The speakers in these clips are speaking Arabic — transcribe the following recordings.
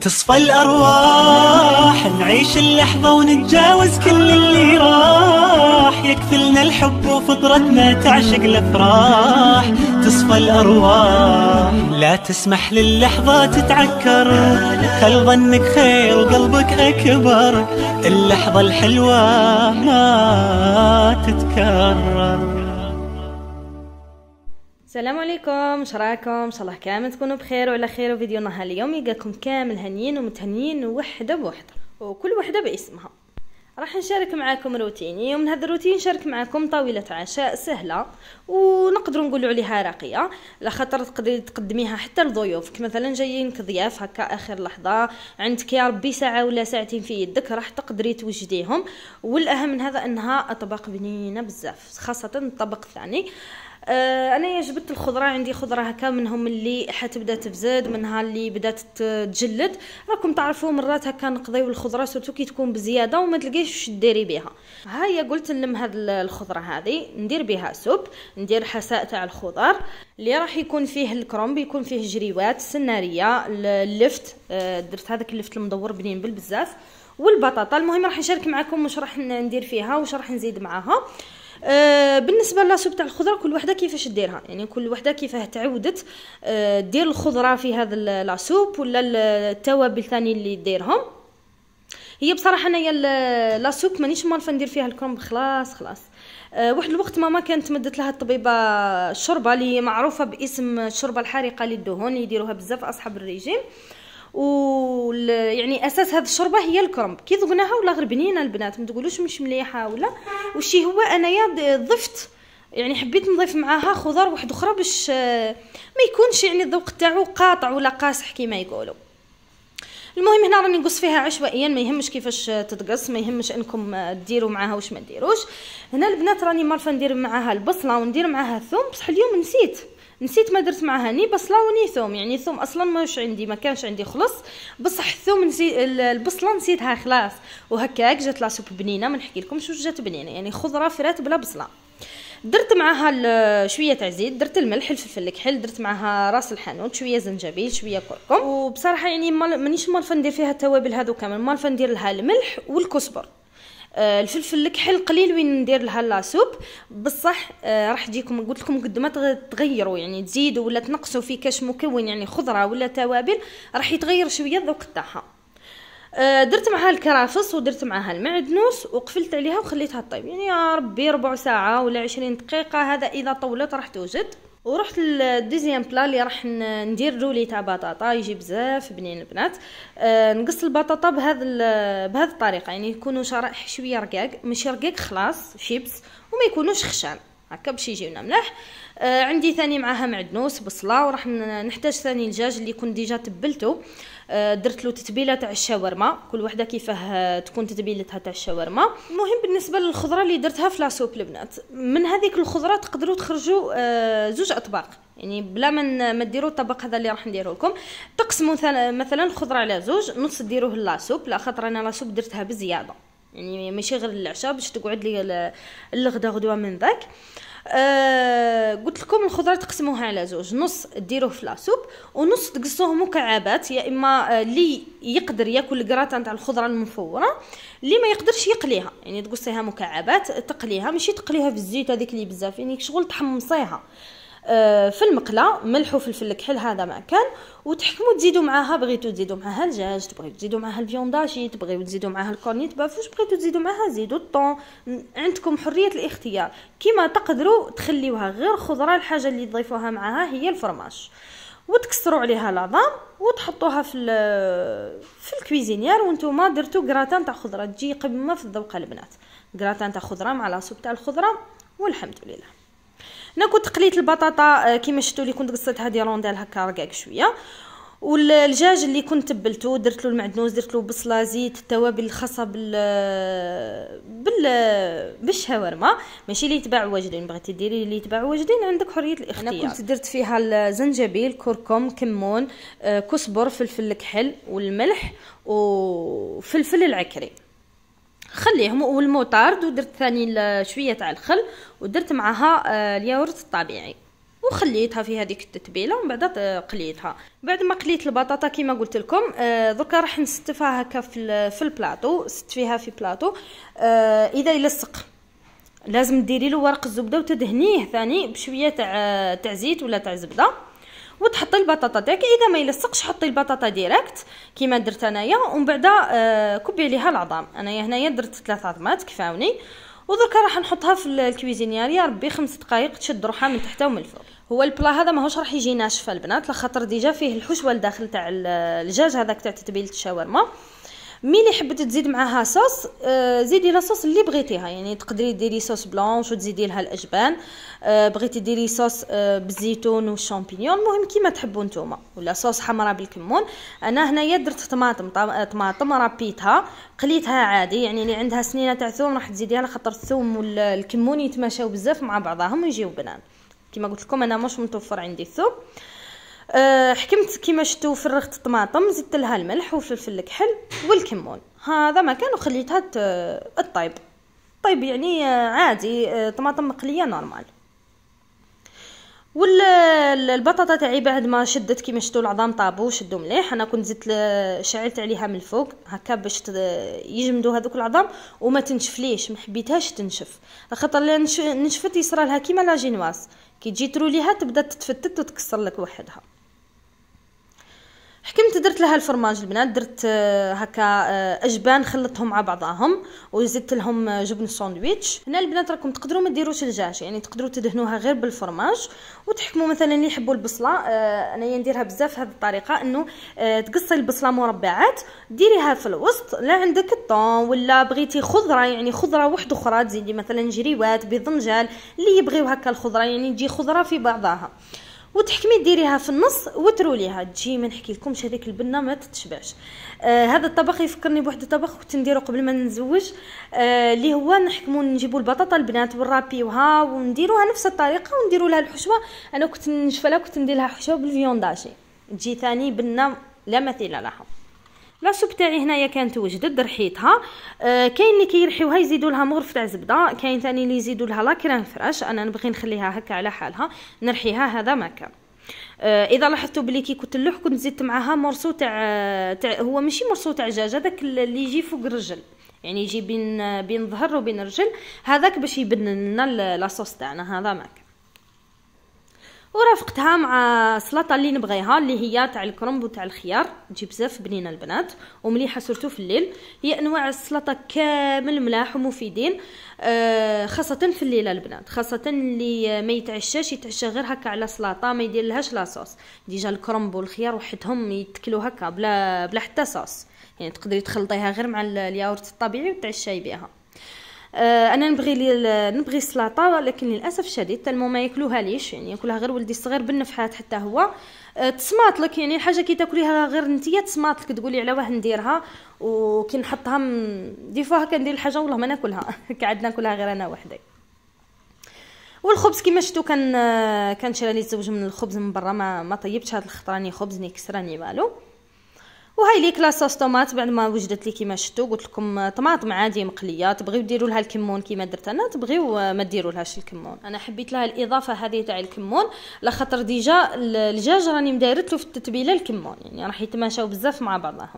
تصفى الأرواح نعيش اللحظة ونتجاوز كل اللي راح يكفلنا الحب وفطرتنا تعشق الأفراح تصفى الأرواح لا تسمح للحظة تتعكر خل ظنك خير وقلبك أكبر اللحظة الحلوة ما تتكرر السلام عليكم شراكم ان شاء الله كامل تكونوا بخير وعلى خير وفيديونا اليوم يلقاكم كامل هنيين ومتهنيين وحده بوحده وكل وحده باسمها راح نشارك معاكم روتيني ومن هذا الروتين نشارك معاكم طاوله عشاء سهله ونقدروا نقولوا عليها راقيه على خاطر تقدري تقدميها حتى لضيوفك مثلا جايين كضياف هكا اخر لحظه عندك يا ربي ساعه ولا ساعتين في يدك راح تقدري توجديهم والاهم من هذا انها اطباق بنينه بزاف خاصه الطبق الثاني آه، انا جبت الخضره عندي خضره هكا منهم اللي حتبدا تفزد منها اللي بدات تجلد راكم تعرفوا مرات هكا نقضيو الخضره سورتو كي تكون بزياده وما تلقايش واش ديري بها ها هي قلت نلم هاد الخضره هذه ندير بها سوب ندير حساء تاع الخضر اللي راح يكون فيه الكرومب يكون فيه جريوات سناريه اللفت آه، درت هذاك اللفت المدور بنين بالبزاف والبطاطا المهم راح نشارك معكم واش راح ندير فيها واش راح نزيد معاها آه بالنسبه للاسوب تاع الخضره كل وحده كيفاش ديرها يعني كل وحده كيفاه تعودت آه دير الخضره في هذا لاسوب ولا التوابل ثاني اللي ديرهم هي بصراحه انايا لاسوب مانيش مالفه ندير فيها الكرنب خلاص خلاص أه واحد الوقت ماما كانت مدت لها الطبيبه شوربه اللي معروفه باسم الشوربه الحارقه للدهون يديروها بزاف اصحاب الريجيم أه و يعني اساس هذه الشوربه هي الكرنب كي ذقناها ولا غير بنينه البنات ما تقولوش مش مليحه ولا وشي هو انايا ضفت يعني حبيت نضيف معاها خضار واحد اخرى باش آه، ما يكونش يعني الذوق تاعو قاطع ولا قاصح كيما يقولوا المهم هنا راني نقص فيها عشوائيا ما يهمش كيفاش تتقص ما يهمش انكم آه، ديروا معاها واش ما ديروش هنا البنات راني مالفه ندير معاها البصله وندير معاها الثوم بصح اليوم نسيت نسيت ما درت معها ني بصله وني ثوم يعني الثوم اصلا ماش عندي ما كانش عندي خلص بصح الثوم نسي البصله نسيتها خلاص وهكاك جات لاصوب بنينه ما نحكي لكم شو جات بنينه يعني خضره فرات بلا بصله درت معها شويه تاع زيت درت الملح الفلفل الكحل درت معها راس الحانوت شويه زنجبيل شويه كركم وبصراحه يعني مانيش مالفه ندير فيها التوابل هذو كامل مالفه ندير لها الملح والكزبر آه، الفلفل الكحل قليل وين ندير لها لاسوب بصح آه، راح تجيكم قلت لكم قد ما تغيروا يعني تزيدوا ولا تنقصوا في كاش مكون يعني خضره ولا توابل راح يتغير شويه الذوق تاعها آه، درت معها الكرافس ودرت معها المعدنوس وقفلت عليها وخليتها طيب يعني يا ربي ربع ساعه ولا عشرين دقيقه هذا اذا طولت راح توجد ورحت للدوزيام بلا اللي راح ندير رولي تاع بطاطا يجي بزاف بنين البنات أه نقص البطاطا بهذا بهذه الطريقه يعني يكونوا شرائح شويه رقاق ماشي رقاق خلاص شيبس وما يكونوش خشان هكا باش يجيونا ملاح آه عندي ثاني معاها معدنوس بصله وراح نحتاج ثاني الدجاج اللي يكون ديجا تبلته آه، درت له تتبيله تاع الشاورما كل وحده كيفاه تكون تتبيلتها تاع الشاورما المهم بالنسبه للخضره اللي درتها في لاسوب البنات من هذيك الخضره تقدروا تخرجوا آه، زوج اطباق يعني بلا ما ما ديروا الطبق هذا اللي راح نديره لكم تقسموا مثلا الخضره على زوج نص ديروه لاسوب لا خاطر انا لاسوب درتها بزياده يعني ماشي غير العشاء باش تقعد لي الغدا غدوه من ذاك آه قلت لكم الخضره تقسموها على زوج نص ديروه في لاصوب ونص تقصوه مكعبات يا اما اللي آه، يقدر ياكل الكراتان تاع الخضره المفوره اللي ما يقدرش يقليها يعني تقصيها مكعبات تقليها ماشي تقليها في الزيت هذيك اللي بزاف يعني شغل تحمصيها آه، في المقله ملح وفلفل الكحل هذا ما كان وتحكموا تزيدوا معاها بغيتو تزيدوا معاها الدجاج تبغيو تزيدوا معاها الفيونداشي تبغيو تزيدوا معاها الكورنيت بافوش بغيتو تزيدوا معاها زيدوا الطون عندكم حريه الاختيار كما تقدروا تخليوها غير خضره الحاجه اللي تضيفوها معاها هي الفرماج وتكسروا عليها العظام وتحطوها في في الكويزينيير وانتم درتو غراتان تاع خضره تجي قمه في الذوق البنات غراتان تاع خضره مع لاصوب تاع الخضره والحمد لله هنا كنت قليت البطاطا آه، كيما شفتوا اللي كنت قصيتها دي رونديل هكا رقاق شويه والدجاج اللي كنت تبلته درت له المعدنوس درت له بصله زيت التوابل الخاصه بال بال بالشاورما ماشي اللي يتباع واجدين بغيتي ديري اللي يتباع واجدين عندك حريه الاختيار انا كنت درت فيها الزنجبيل كركم كمون آه، كسبر فلفل الكحل والملح وفلفل العكري خليهم والموطارد ودرت ثاني شويه تاع الخل ودرت معها آه، الياورت الطبيعي وخليتها في هذيك التتبيله ومن بعد قليتها بعد ما قليت البطاطا كما قلت لكم آه دركا راح نستفها هكا في في البلاطو ست فيها في بلاطو آه اذا يلصق لازم ديري له ورق الزبده وتدهنيه ثاني بشويه تاع آه، تاع زيت ولا تاع زبده وتحطي البطاطا تاعك اذا ما يلصقش حطي البطاطا ديريكت كيما درت انايا ومن بعد آه، كبي عليها العظام انايا هنايا درت ثلاث عظمات كفاوني ودركا راح نحطها في الكويزينيار يا ربي خمس دقائق تشد روحها من تحت ومن الفوق هو البلا هذا ماهوش راح يجي ناشف البنات لخاطر ديجا فيه الحشوه الداخل تاع الدجاج هذاك تاع تتبيله الشاورما ملي حبيتي تزيد معاها صوص آه زيدي لها صوص اللي بغيتيها يعني تقدري ديري صوص بلونش وتزيدي لها الاجبان آه بغيتي ديري صوص آه بالزيتون والشامبينيون المهم كيما تحبوا نتوما ولا صوص حمراء بالكمون انا هنايا درت طماطم طماطم ربيتها قليتها عادي يعني اللي عندها سنينه تاع ثوم راح تزيديها خاطر الثوم والكمون يتماشاو بزاف مع بعضهم ويجيو بنان كيما قلت لكم انا مش متوفر عندي الثوم آه أه، حكمت كيما شفتوا فرغت الطماطم زدت لها الملح والفلفل الكحل والكمون هذا ما كان وخليتها تطيب طيب يعني أه، عادي أه، طماطم مقليه نورمال والبطاطا تاعي بعد ما شدت كيما شفتوا العظام طابو شدوا مليح انا كنت زدت شعلت عليها من الفوق هكا باش يجمدوا هذوك العظام وما تنشفليش ما حبيتهاش تنشف خاطر نشفت يصرى لها كيما لا جينواس كي تجي تروليها تبدا تتفتت وتكسر لك وحدها حكمت درت لها الفرماج البنات درت آه، هكا آه، اجبان خلطتهم مع بعضهم وزدت لهم آه، جبن ساندويتش هنا البنات راكم تقدروا ما ديروش الجاج يعني تقدروا تدهنوها غير بالفرماج وتحكموا مثلا اللي يحبوا البصله انايا نديرها بزاف هذه الطريقه انه تقصي البصله مربعات ديريها في الوسط لا عندك الطون ولا بغيتي خضره يعني خضره واحده اخرى تزيدي مثلا جريوات بيضنجال اللي يبغيو هكا الخضره يعني تجي خضره في بعضها وتحكمي ديريها في النص وتروليها تجي ما نحكي لكمش هذيك البنه ما تتشبعش آه هذا الطبق يفكرني بواحد الطبق كنت نديرو قبل ما نزوج اللي آه هو نحكمو نجيبو البطاطا البنات ونرابيوها ونديروها نفس الطريقه ونديرو لها الحشوه انا كنت نشفلها كنت ندير لها حشوه بالفيونداجي تجي ثاني بنه لا مثيل لها لاسو تاعي هنايا كانت وجدت رحيتها آه كاين اللي كيرحيوها يزيدوا لها مغرف تاع زبده كاين ثاني اللي يزيدوا لها لا كريم فراش انا نبغي نخليها هكا على حالها نرحيها هذا ما كان آه اذا لاحظتوا بلي كي كنت نلوح كنت زدت معاها مرسو تاع تاع هو ماشي مرسو تاع دجاج هذاك اللي يجي فوق الرجل يعني يجي بين بين ظهر وبين الرجل هذاك باش يبن لنا لاصوص تاعنا هذا كان ورافقتها مع السلطه اللي نبغيها اللي هي تاع الكرنب وتاع الخيار تجي بزاف بنينه البنات ومليحه سورتو في الليل هي انواع السلطه كامل ملاح ومفيدين آه، خاصه في الليل البنات خاصه اللي ما يتعشاش يتعشى غير هكا على سلطه ما يدير لهاش لاصوص ديجا الكرنب والخيار وحدهم يتكلوا هكا بلا بلا حتى صوص يعني تقدري تخلطيها غير مع الياورت الطبيعي وتعشاي بها آه، انا نبغي لي نبغي السلطه ولكن للاسف الشديد تالمو ما ياكلوها ليش يعني ياكلها غير ولدي الصغير بالنفحات حتى هو آه، تسمات لك يعني الحاجه كي تاكليها غير نتيا تسمات لك تقولي على واه نديرها وكي نحطها دي فوا ندير الحاجه والله ما ناكلها كعدنا ناكلها غير انا وحدي والخبز كيما شفتو كان آه، كان شرا لي زوج من الخبز من برا ما, ما طيبتش هاد الخطراني خبز ني كسراني والو وهاي لي كلاصاص طوماط بعد ما وجدت لي كيما شفتوا قلت لكم طماطم عادي مقليه تبغيو ديروا لها الكمون كيما درت انا تبغيو ما ديروا لهاش الكمون انا حبيت لها الاضافه هذه تاع الكمون لخاطر ديجا الدجاج راني مدايرتلو في التتبيله الكمون يعني راح يتماشاو بزاف مع بعضهم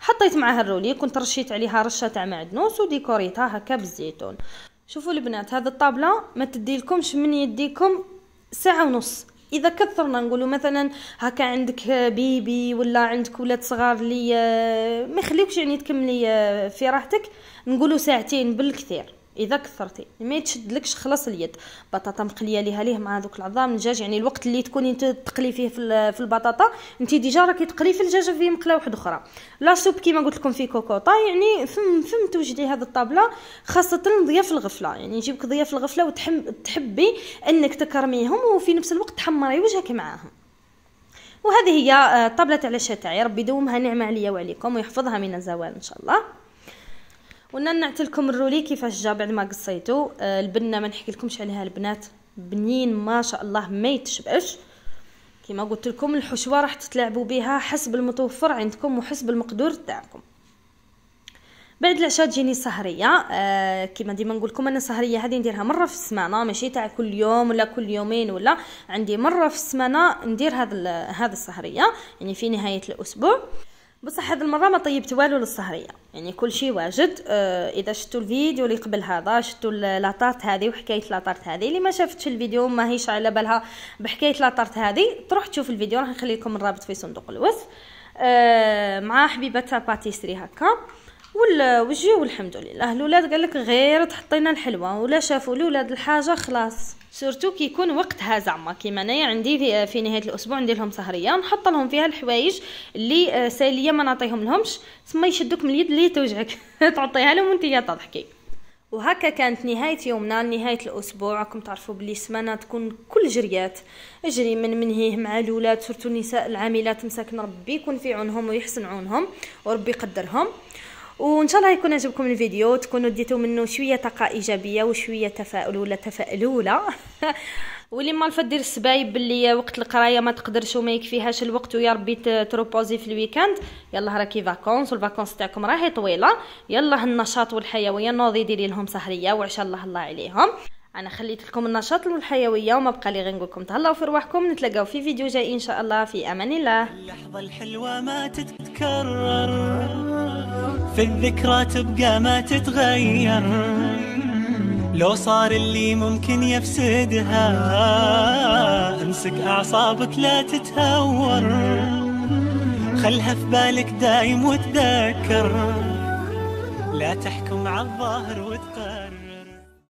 حطيت معها الرولي كنت رشيت عليها رشه تاع معدنوس وديكوريتها هكا بالزيتون شوفوا البنات هذا الطابله ما لكمش من يديكم ساعه ونص اذا كثرنا نقولوا مثلا هكا عندك بيبي ولا عندك ولاد صغار اللي آه، ما يخليوكش يعني تكملي آه، في راحتك نقولوا ساعتين بالكثير اذا كثرتي ما تشدلكش خلاص اليد بطاطا مقليه ليها ليه مع دوك العظام الدجاج يعني الوقت اللي تكوني انت تقلي فيه في, في البطاطا انت ديجا راكي تقلي في الدجاج في مقله واحده اخرى لا سوب كيما قلت لكم في كوكوطا يعني فم فم توجدي هذه الطابله خاصه ضياف الغفله يعني يجيبك ضياف الغفله وتحبي انك تكرميهم وفي نفس الوقت تحمري وجهك معاهم وهذه هي آه، طابله على تاعي ربي يدومها نعمه عليا وعليكم ويحفظها من الزوال ان شاء الله وننعت لكم الرولي كيفاش جا بعد ما قصيتو آه، البنه ما نحكي لكمش عليها البنات بنين ما شاء الله ما يتشبعش كما قلت لكم الحشوه راح تتلعبوا بها حسب المتوفر عندكم وحسب المقدور تاعكم بعد العشاء تجيني سهريه آه كما ديما نقول لكم انا سهريه هذه نديرها مره في السمانه ماشي تاع كل يوم ولا كل يومين ولا عندي مره في السمانه ندير هذا هذا السهريه يعني في نهايه الاسبوع بصح هاد المره ما طيبت والو للسهريه يعني كل شيء واجد آه اذا شفتوا الفيديو اللي قبل هذا شفتوا لاطارت هذه وحكايه لاطارت هذه اللي ما شافتش الفيديو ما هيش على بالها بحكايه لاطارت هذه تروح تشوف الفيديو راح نخلي لكم الرابط في صندوق الوصف آه مع حبيبتها باتيسري هكا والوجه والحمد لله الاولاد قال لك غير تحطينا الحلوه ولا شافوا الاولاد الحاجه خلاص سورتو كي يكون وقتها زعما كيما انايا عندي في, في نهايه الاسبوع ندير لهم سهريه نحط لهم فيها الحوايج اللي آه، ساليه ما نعطيهم لهمش تما يشدوك من اليد اللي توجعك تعطيها لهم وانت تضحكي وهكا كانت نهاية يومنا نهايه الأسبوع راكم تعرفوا بلي سمانة تكون كل جريات اجري من منهيه مع الاولاد سورتو النساء العاملات مساكن ربي يكون في عونهم ويحسن عونهم وربي يقدرهم وان شاء الله يكون عجبكم الفيديو تكونوا ديتو منه شويه طاقه ايجابيه وشويه تفاؤل ولا تفاؤلوله واللي ما دير السبايب باللي وقت القرايه ما تقدرش وما يكفيهاش الوقت ويا ربي تروبوزي في الويكاند يلا راكي فاكونس والفاكونس تاعكم راهي طويله يلا النشاط والحيويه نوضي ديري لهم سهريه وعشاء الله الله عليهم انا خليت لكم النشاط والحيويه وما بقى لي غير نقول لكم تهلاو في رواحكم نتلاقاو في فيديو جاي ان شاء الله في امان الله اللحظه الحلوه ما تتكرر في الذكرى تبقى ما تتغير لو صار اللي ممكن يفسدها امسك اعصابك لا تتهور خلها في بالك دايم وتذكر لا تحكم على الظاهر وتذكر